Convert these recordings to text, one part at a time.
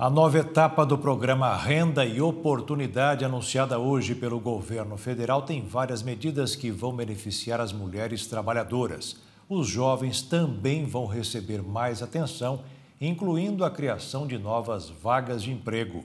A nova etapa do programa Renda e Oportunidade, anunciada hoje pelo governo federal, tem várias medidas que vão beneficiar as mulheres trabalhadoras. Os jovens também vão receber mais atenção, incluindo a criação de novas vagas de emprego.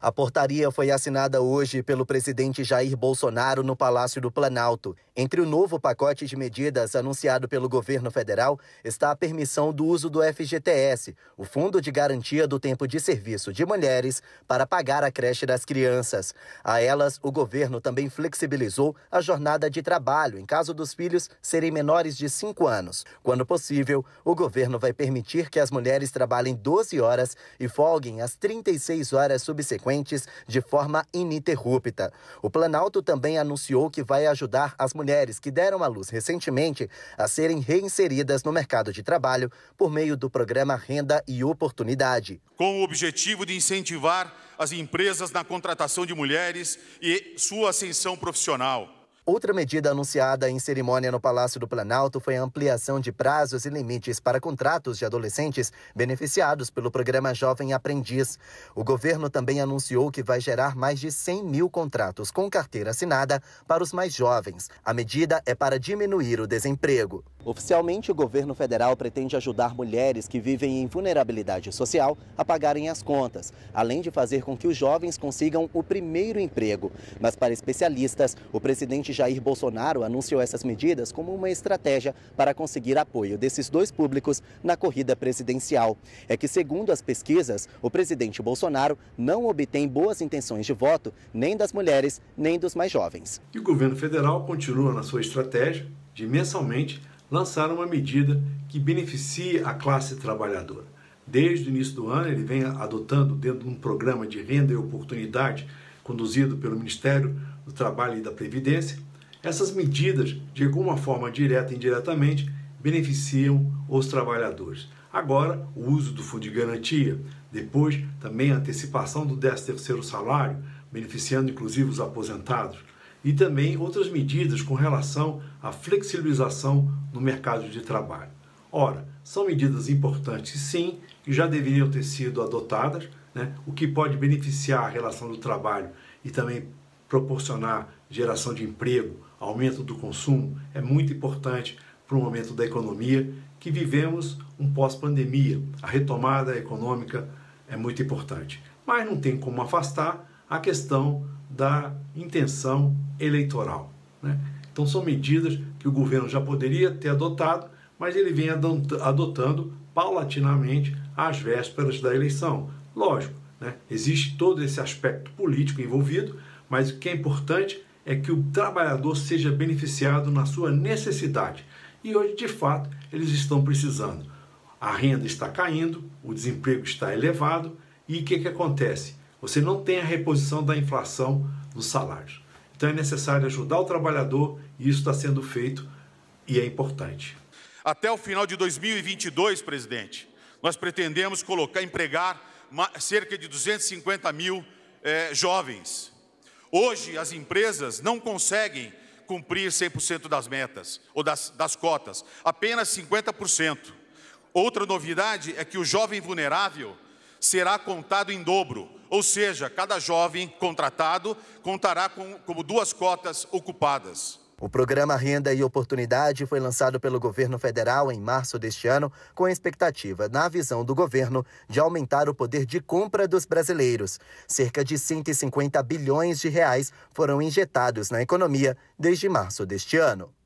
A portaria foi assinada hoje pelo presidente Jair Bolsonaro no Palácio do Planalto. Entre o novo pacote de medidas anunciado pelo governo federal está a permissão do uso do FGTS, o Fundo de Garantia do Tempo de Serviço de Mulheres, para pagar a creche das crianças. A elas, o governo também flexibilizou a jornada de trabalho em caso dos filhos serem menores de 5 anos. Quando possível, o governo vai permitir que as mulheres trabalhem 12 horas e folguem as 36 horas subsequentes de forma ininterrupta. O Planalto também anunciou que vai ajudar as mulheres que deram à luz recentemente a serem reinseridas no mercado de trabalho por meio do programa Renda e Oportunidade. Com o objetivo de incentivar as empresas na contratação de mulheres e sua ascensão profissional Outra medida anunciada em cerimônia no Palácio do Planalto foi a ampliação de prazos e limites para contratos de adolescentes beneficiados pelo programa Jovem Aprendiz. O governo também anunciou que vai gerar mais de 100 mil contratos com carteira assinada para os mais jovens. A medida é para diminuir o desemprego. Oficialmente, o governo federal pretende ajudar mulheres que vivem em vulnerabilidade social a pagarem as contas, além de fazer com que os jovens consigam o primeiro emprego. Mas, para especialistas, o presidente Jair Bolsonaro anunciou essas medidas como uma estratégia para conseguir apoio desses dois públicos na corrida presidencial. É que, segundo as pesquisas, o presidente Bolsonaro não obtém boas intenções de voto nem das mulheres, nem dos mais jovens. E o governo federal continua na sua estratégia de mensalmente lançaram uma medida que beneficia a classe trabalhadora. Desde o início do ano, ele vem adotando, dentro de um programa de renda e oportunidade conduzido pelo Ministério do Trabalho e da Previdência, essas medidas, de alguma forma direta e indiretamente, beneficiam os trabalhadores. Agora, o uso do fundo de garantia, depois também a antecipação do 13º salário, beneficiando inclusive os aposentados e também outras medidas com relação à flexibilização no mercado de trabalho. Ora, são medidas importantes sim, que já deveriam ter sido adotadas, né? o que pode beneficiar a relação do trabalho e também proporcionar geração de emprego, aumento do consumo, é muito importante para o momento da economia que vivemos um pós-pandemia. A retomada econômica é muito importante. Mas não tem como afastar a questão da intenção eleitoral. Né? Então, são medidas que o governo já poderia ter adotado, mas ele vem adotando paulatinamente às vésperas da eleição. Lógico, né? existe todo esse aspecto político envolvido, mas o que é importante é que o trabalhador seja beneficiado na sua necessidade. E hoje, de fato, eles estão precisando. A renda está caindo, o desemprego está elevado, e o que, que acontece? Você não tem a reposição da inflação no salário. Então é necessário ajudar o trabalhador e isso está sendo feito e é importante. Até o final de 2022, presidente, nós pretendemos colocar, empregar cerca de 250 mil é, jovens. Hoje, as empresas não conseguem cumprir 100% das metas ou das, das cotas, apenas 50%. Outra novidade é que o jovem vulnerável será contado em dobro, ou seja, cada jovem contratado contará com, como duas cotas ocupadas. O programa Renda e Oportunidade foi lançado pelo governo federal em março deste ano, com a expectativa, na visão do governo, de aumentar o poder de compra dos brasileiros. Cerca de 150 bilhões de reais foram injetados na economia desde março deste ano.